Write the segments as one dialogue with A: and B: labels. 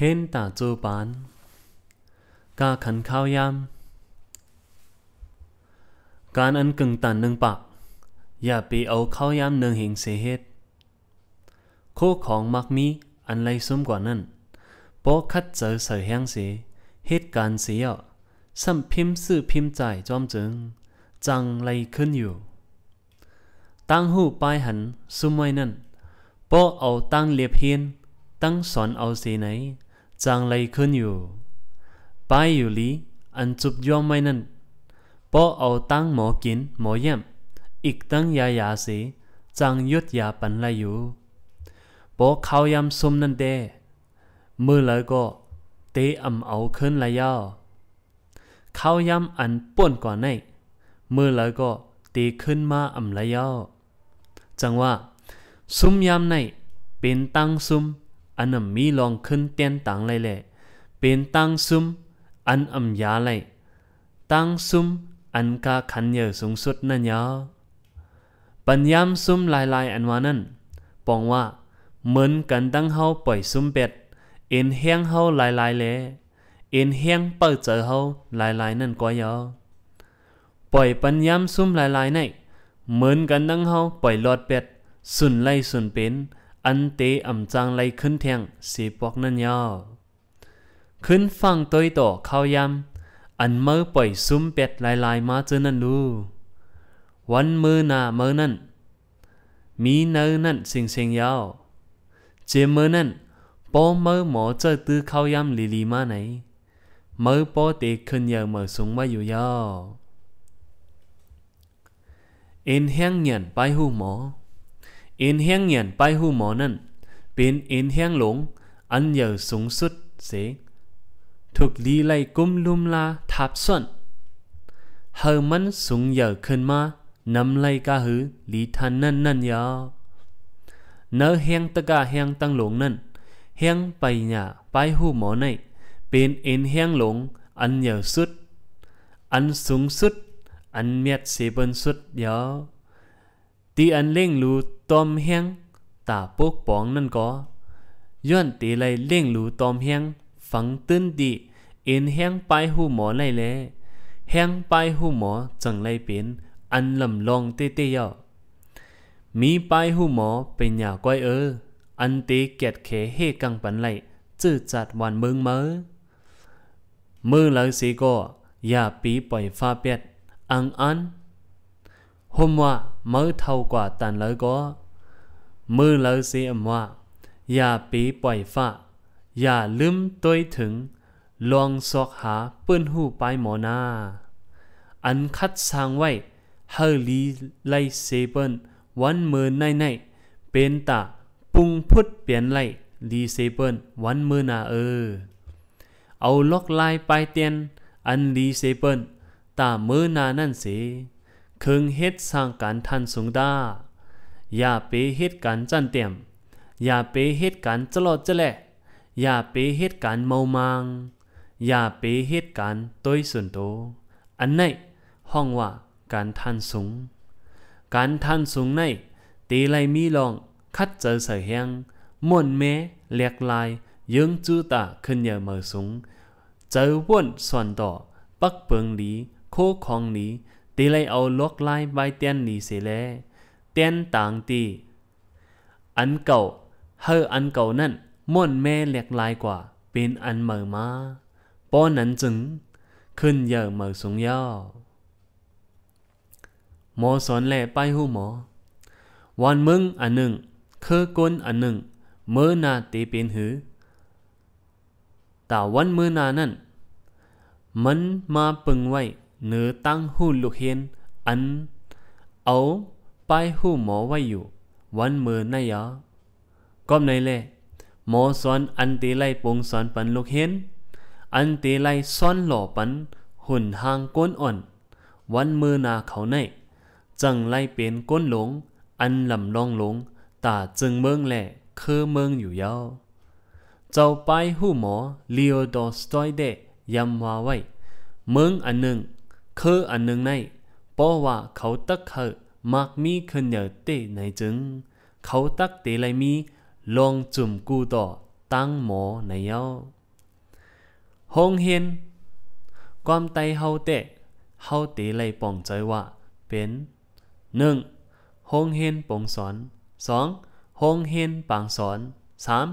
A: เห็นตาจูปาน กาขันข้าวยำการอันกึ่งตันหนึ่งปักอย่าไปเอาข้าวยำหนึ่งหิงเสียเฮ็ด โคของมักมีอันไรซุ้มกว่านั้นปอคัดเจอเสียแห้งเสียเหตุการเสียซ้ำพิมพ์ซื่อพิมพ์ใจจอมจึง จังไรขึ้นอยู่ ตั้งหูปลายหันซุ่มไว้นั่นปอเอาตั้งเลียบเฮียนตั้งสอนเอาเสียไหนจางไลขึ้นอยู่ไปอยู่ลีอันจุบยอมไม่นั่นพอเอาตั้งหมอกิน หมอเยี่ยมอีกตั้งยายาสีจางยุดยาปันไลอยู่พอเขายำซุมนั่นเดเมื่อไลก็ เตอ่ำเอาขึ้นละยาเขายำอันป่นก่อนในเมื่อเลยก็ตีขึ้นมาอ่ำละยาอจังว่าซุ่มยำในเป็นตั้งซุ่ม anh em mi long khân tiền tăng lại lệ bên tăng sum anh em giá lại tăng sum anh ca khăn nhờ sung suốt nè nhớ bần yam sum lại lại anh hoa nân bong hoa mến cần tăng hâu bởi sum bẹt in heng hâu lại lại lệ in heng bờ chờ hâu lại lại nân quá nhớ bởi bần yam sum lại lại này mến cần tăng hâu bởi lọt bẹt sùn lây sùn bến อันเตอำจางไลขึ้นเทียงสีปอกนั่นยวขึ้นฟังตัวต่อเข้ายำอันเมื่อปล่อยซุ้มเป็ดลายลายมาเจอนั่นลูวันมือนาเมื่อนั่นมีเนื้อนั่นสิงสิงยาวเจมือนั่นป้อมื่อหมอเจอตื้อเข้ายำลีลีมาไหนเมื่อป้อเตขึ้นยาวมื่อสูงว้าอยู่ยาวเอ็นแห้งเหยียนไปหูหมอ in hiang nhian pai hu mò năn pin in hiang lũng ăn giờ sung sút xế thuộc li lay cung lum la tháp xuân hờ mắn sung giờ khân ma nằm lay ca hứ li than năn năn yo nơ hiang tất ga hiang tang lũng năn hiang pai nhà pai hu mò này pin in hiang lũng ăn giờ sút ăn sung sút ăn miệt xế bơn sút yo ti ăn lên lụt ตอมเฮง ตาปกป้องนั่นก็ ย้อนตีไลเล่งหลูตอมเฮง ฟังตื้นดี เอ็นเฮงไปหูหมอไลเลแห้งไปหูหมอจังไลเป็น อันลำลองเตี้ยๆมีไปหูหมอเป็นหยาก้อยเออ อันตีเกียดเขเฮกังปันไลจื้อจัดวันเมืองเมอมือแล้วสีก็อย่าปีปล่อยฟ้าเป็ด อังอันหมว่าเท่ากว่าตันเลยก็มือเลยสิอมว่า อย่าปีปล่อยฝ้าอย่าลืมตัวถึง ลองสอกหาเปืนหูไปหมอนาอันคัดสร้างไว้เฮลีไลเซเปิลวันเมืนในใน เป็นตาปุงพุดเปลี่ยนไลลีเซเปิลวันเมือนาเออ เอาล็อกลายไปเตียน อันลีเซเปิลตาเมือนานั่นเสเคิงเฮ็ดสร้างการทันสงดาอย่าไปเฮ็ดการจันเตียม อย่าไปเฮ็ดการจลอดจะแหละอย่าไปเฮ็ดการเมามังอย่าไปเฮ็ดการต้อยส่วนโตอันไหนห้องว่าการทันสงการทันสงในตีไลมีลองคัดเจอใสเฮีงม่วนแม้เลียกลายยิงจูตาขึ้นเยอเมอสูงเจอว่นส่วนต่อปักเปิงหลีโคของหลีตีเลยเอาล็กไล่ใบเตียนหลีเสียแล้เตียนต่างตี อันเก่าเฮออันเก่านั่นม่อนแม่เหลกลายกว่า เป็นอันเมื่อมา ป้อนนั้นจึงขึ้นเยอะเมื่อสูงย่อ หมอสอนแหล่ไปหูหมอ วันมึงอันหนึ่งคือก้นอันหนึ่งเมื่อนาตีเป็นหือแต่วันเมื่อนานั่น มันมาปึงไว้เนื้อตั้งหูลูกเห็นอันเอาไปหูหมอไว้อยู่ วันเมื่อนยอก็ในแหล่หมอสอนอันตีไล่ปงสอนปันลูกเห็นอันตีไล่ซ้อนหล่อปันหุ่นหางก้นอ่อน วันมือนาเขาในจังไล่เป็นก้นหลง อันลำลองหลงตาจึงเมืองแหล่เคือเมืองอยู่ยาวเจ้าไปหู้หมอเลียวดอสตอยเดยำว่าไว้เมืองอันหนึ่งคืออันหนึ่งในเพราะว่าเขาตักเขามักมีคนเหนืเตในจึง เขาตักเตไลมีลองจุ่มกูต่อตั้งหมอในเย้าหงเห็นความไตเฮาเตเฮาเตไลป่องใจว่าเป็นหนึ่งห้องเห็นปองสอนสองห้องเห็นปางสอนสาม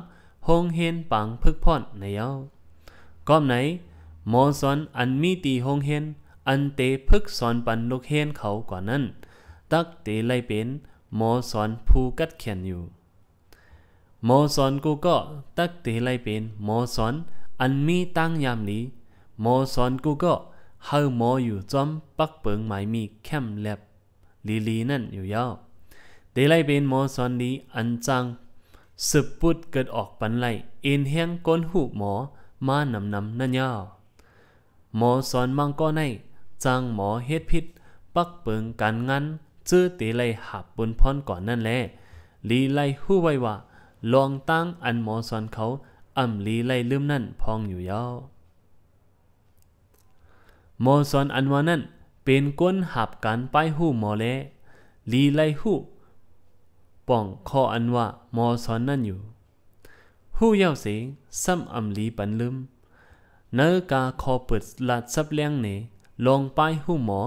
A: ห้องเห็นปางพึกพ่อนในเย้าก้อมไหนหมอสอนอันมีตีห้องเห็นอันเตพึกสอนปันลูกเฮนเขากว่านั้นตักเตไลเป็นหมอสอนผู้กัดเขียนอยู่หมอสอนกูก็ตักเตไลเป็นหมอสอนอันมีตั้งยามนี้หมอสอนกูก็เฮาหมออยู่จอมปักเปิงหมายมีแคมแลบลีลีนั่นอยู่ยาวเตไลเป็นหมอสอนนี้อันจังสืบพุดเกิดออกปันไหลเอ็นแห้งก้นหูหมอมานำนำนั่นยาวหมอสอนมังก็ในจ้างหมอเฮ็ดพิษปักเปิงการงานจือตีไลหับบนพอนก่อนนั่นแหละลีไลหู้ไว้ว่าลองตั้งอันหมอสอนเขาอ่ำลีไลลืมนั่นพองอยู่ยาวหมอสอนอันว่านั่นเป็นก้นหับการไปหู้หมอแล ลีไลหู้ป่องข้ออันว่าหมอสอนนั่นอยู่หู้เย้าเสียงซ้ำอ่ำลีปันลืมเนื้อกาคอเปิดลาดซับเลี้ยงเนลองปายหูหมอ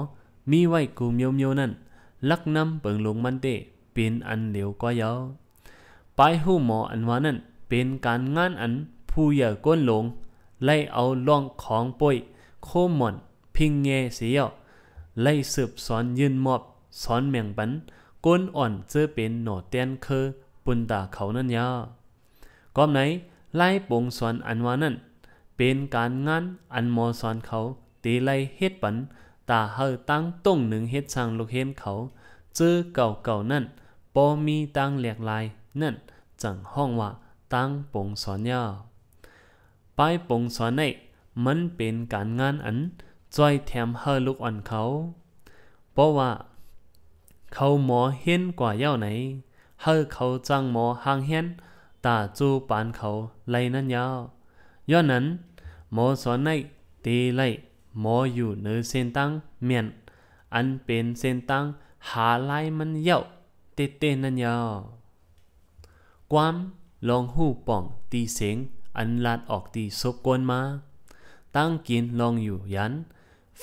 A: มีไว้กูเมียวเมียวนั่นลักนำเปิงลงมันเตเป็นอันเหลวก็ยาวปายหูหมออันว่านั่นเป็นการงานอันผู้เย่าก้นหลง ไล่เอาล่องของป่วยโคหมอนพิงแงเสียไล่สืบสอนยืนมอบสอนแมงปันก้นอ่อนจะเป็นหน่อแตนเคอปุนตาเขานั่นยาก้อไหนไล่ปงสอนอันว่านั่นเป็นการงานอันมอสอนเขาตีไลเฮ็ดปันตาเฮาตั้งต้งหนึ่งเฮ็ดชรางลูกเห็นเขาเจอเก่าเก่านั่นปอมีตั้งหลากหลายนั่นจังห้องว่าตั้งปงสอนยาวปายปงสอนในมันเป็นการงานอันจ้อยแถมเฮาลูกอ่อนเขาเพราะว่า เขาหมอเห็ยนกว่าเย้าไหนเฮาเขาจังหมอห่างเห็ยนตาจูปานเขาไลนั่นยาวย้อนนั้น หมอสอนในตีไลหมออยู่เนือเส้นตั้งเมียน อันเป็นเส้นตั้งหาลายมันเย่าเตเตนั่นยาความลองหูป่องตีเสียงอันลาดออกตีสบกวนมา ตั้งกินลองอยู่ยัน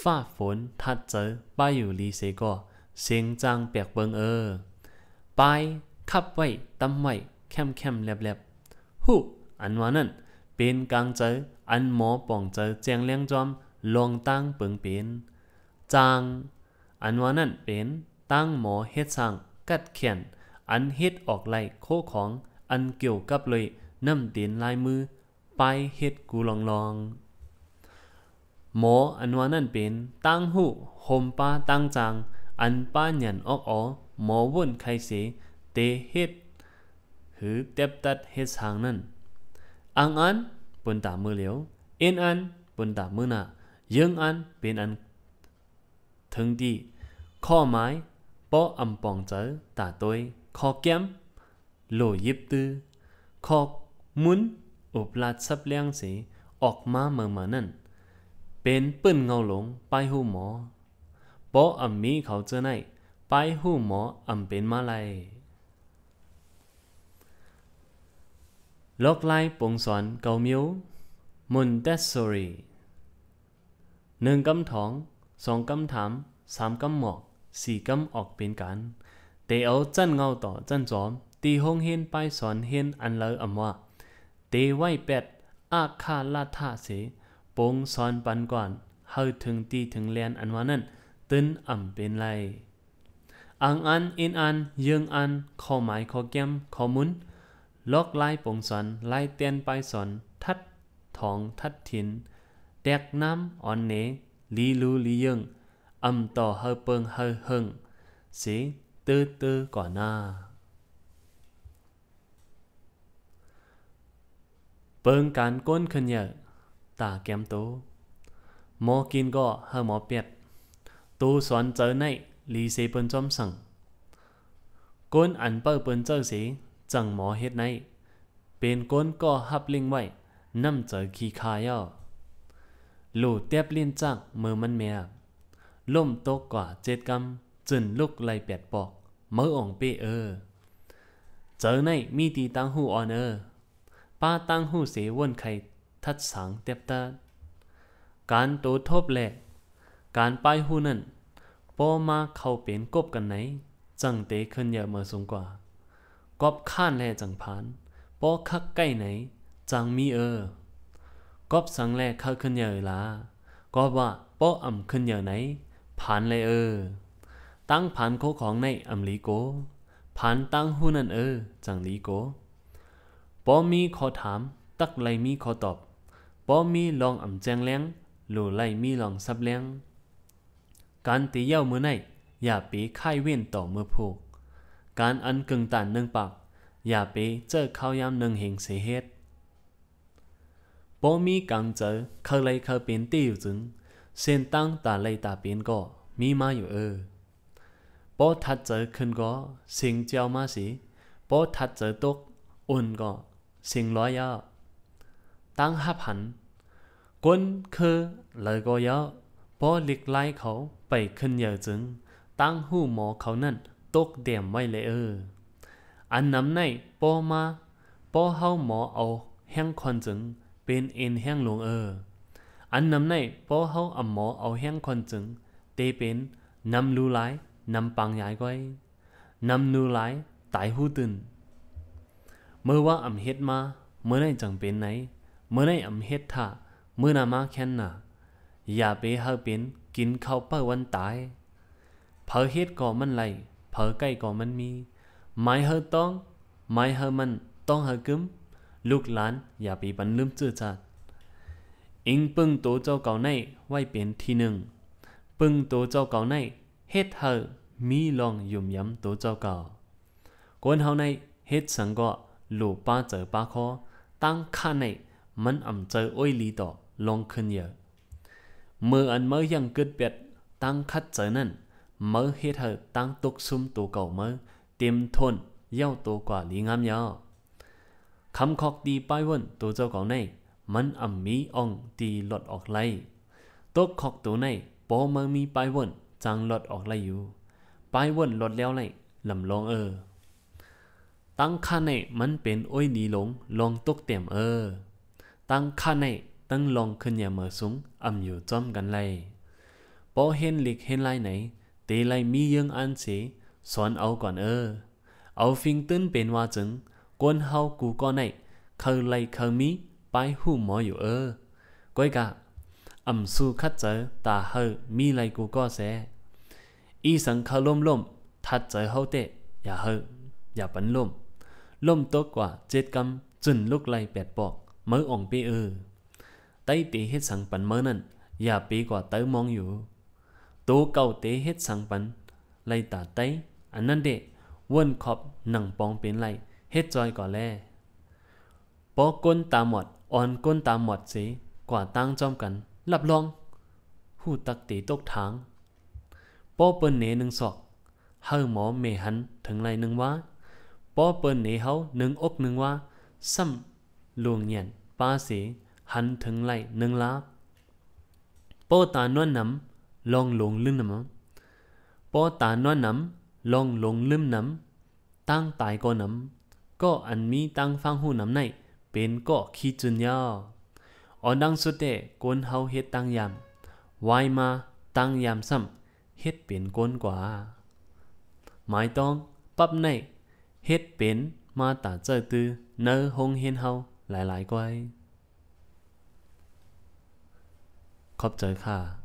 A: ฝ้าฝนทัดเจอป้าอยู่ลีเสก็เสียงจางเปียกเบิงเออไปขับไว้ต้มไว้ข้มเข้มแลบแลบหูอันว่านั่นเป็นกลางเจออันหมอป่องเจอแจงเลี้ยงจอมลวงตั้งเปิงเป็นจางอันว่านั่นเป็นตั้งหมอเฮ็ดสั่งกัดเขียนอันเฮ็ดออกไล่โคของ อันเกี่ยวกับเลยน้ำตีนลายมือไปเฮ็ดกูลองลองหมออันว่านั่นเป็นตั้งหูโฮมป้าตั้งจางอันป้าหยันออกอ๋อหมอว่นใครเสเตเฮ็ดหรือเต็บตัดเฮ็ดสางนั่นอังอันปนตามือเหลียวเอ็นอันปนตามือหนายังอันเป็นอันถึงดีข้อหมายป้ออัมปองเจอตาตวยข้อแก้มโลยิบตือข้อมุนอุปราชสับเลี้ยงสีออกมาเมืองมานั่น เป็นปืนเงาหลงไปหูหมอป้ออัมมีเขาเจอไหน ไปหูหมออัมเป็นมาไลลอกไล่ปงสอนเกาเมียว มุนเดสโซรีหนึ่งคำ้องสองคำถามสามคำหมอกสี่คำออกเป็นการเตเอาจันเงาต่อจันจอม ตีห้องเห็นไปสอนเห็นอันเลออำว่าเตไว้แปด อาคาลาทาเส ปงสอนปันก่อนเฮาถึงตีถึงแลนอันว่านั้น ตึนอ่ํเป็นไร อังอันอินอันยิงอันข้อหมายข้อแก้มข้อมุนลอกไลาปงสอนไลาเตียนไปสอนทัดทองทัดถิน đẹp nam on nế lý lu lý dương âm tỏ hơi bưng hơi hưng xí tư tư cỏ na bưng cán côn khân nhờ tả kém tố mò kín gọ hơi mò bẹt tu xoắn chớ này lý xế bưng chom sẵn côn ăn bơ bưng chớ xế chẳng mò hết này bên côn có hấp linh ngoại năm chở khí khá nhau ลูเตียบลิ้นจักมือมันเมียล่มโตกกว่าเจ็ดกำจึนลุกไลแปดปอกมืออ่องเปเออเจอในมีตีตั้งหูออนเออป้าตั้งหูเสวนไข่ทัดสังเตียบตาการโตทบแหลกการไปหูนั่นปอมาเข้าเป็นกบกันไหน จังเตขึ้นเยอะเมื่อสูงกว่ากอบข้านแลจังพานปอคักใกล้ไหนจังมีเออกอบสังแลข้าขึ้นเยอะละกอบว่าป้ออ่ำขึ้นเยอะไหนผ่านเลยเออ ตั้งผ่านโคของในอ่ำลีโก ผ่านตั้งหุ้นนั่นเออจังลีโกป้อมีขอถาม ตักไลมีขอตอบป้อมีลองอ่ำแจงแล้งหลู่ไลมีลองซับแล้งการตีเย้ามือในอย่าไปค่ายเว้นต่อเมื่อผูกการอันกึ่งตันหนึ่งปากอย่าไปเจอข้าวยามหนึ่งเหงเสเฮ็ดบ่มีกังเจอเคยเลยเคยเป็นตีอยู่จึงเส้นตั้งตาเลยตาเป็นก็มีมาอยู่เออบ่ทัดเจอขึ้นก็เสียงเจ้ามาสิบ่ทัดเจอตกอุ่นก็เสียงร้อยยาตั้งหับหันก้นคือเลยก็ยาบ่ลีกไล่เขาไปขึ้นเยอะจึงตั้งหูหมอเขานั่นตกเดี่ยมไว้เลยเอออันนำในบ่มาบ่เเฮาหมอเอาแห้งคอนจึงเป็นเอ็นแห้งลงเออ อันนำในพอเขาอ่ำหมอเอาแห้งคนจึง เตเป็นนำรูหลายนำปังยายก้อยนำลูหลายตายหูตึนเมื่อว่าอ่ำเฮ็ดมา เมื่อไนจังเป็นไหน เมื่อไนอ่ำเฮ็ดท่าเมื่อนามาแค่นน่ะอย่าไปเฮาเป็นกินข้าวเปิ้วันตายเผอเฮ็ดก่อมันไหลเผอใกล้ก่อมันมี ไม้เฮาต้องไม้เฮามันต้องเฮากึมลูกหลานอย่าไปบันลืมจื้อจัดอิงปึ้งโตเจ้าเก่าในไว้เป็นที่หนึ่งปึ้งโตเจ้าเก่าในเฮ็ดเฮามีลองยุ่มย้ำโตเจ้าเก่าคนเฮาในเฮ็ดสังก็หลูป้าเจอป้าคอตั้งค่าในมันอ่ำเจออ้อยลีต่อลงขึ้นเยอะเมื่ออันเมื่อยังกึดเปียดตั้งคัดเจอนั่นเมื่อเฮ็ดเฮาตั้งตุกซุ่มตัวเก่าเมื่อเต็มทนเย้าตัวกว่าลีงามยาวคำคอกดีป้ายวันตัวเจ้าของใน มันอ่ำมีอองตีหลดออกไล่ตัวคอกตัวในปอมังมีป้ายวันจังหลดออกไล่อยู่ ป้ายวันหลดแล้วไลลำลองเออ ตั้งค่าในมันเป็นอ้อยดีหลงลองตกเต็มเออ ตั้งค่าในตั้งลองขึ้นอย่าเมือสูงอ่ำอยู่จอมกันไล่ปอเห็นหลีกเห็นไล่ไหนเตไล่มีเยิงอันเสสอนเอาก่อนเออ เอาฟิงตึ้นเป็นว่าจึง quân hầu cú con này khờ lây khờ mí bái hù mò yếu ơ quay cả ẩm su khát chờ, ta hờ mi lây cú con sẽ y sẵn khờ lôm lôm thật chờ hậu tệ ya hờ ya bấn lôm lôm tốt quá chết căm chừng lúc lây bẹt bọc mớ ổng bê ơ tay tí hết sẵn bấn mớ nần ya bê quả tới mong yếu tố cầu tế hết sẵn bấn lây tả tay anh năn đệ quân khọp nặng bóng bên lại เฮ็ดจอยก่อแลปอก้นตาหมดอ่อนก้นตาหมดสิ กว่าตั้งจอมกันรับรองหูตักตีตกทางป้อเปิ้นเนหนึ่งศอกเฮาหมอเมหัน ถึงไรหนึ่งว่าป้อเปิ้นเนเฮาหนึ่งอกหนึ่งว่า ซ้ำลวงเย็ยน ป้าสีหันถึงไรหนึ่งลาป้อตานวนน้ำลองลงลืมน้ำป้อตานวนน้ำลองลงลืมน้ำตั้งตายก็น้ำก็อันมีตั้งฟังหูน้ำในเป็นก็ขี้จุนยอออนดังสุดเดกนเฮาเฮ็ดตั้งยามวายมาตั้งยามซ้ำเฮ็ดเป็นก้นกว่า หมายต้องปับในเฮ็ดเป็นมาตาเจอตือเนื้อหงเห็นเฮาหลายๆกวยขอบใจค่ะ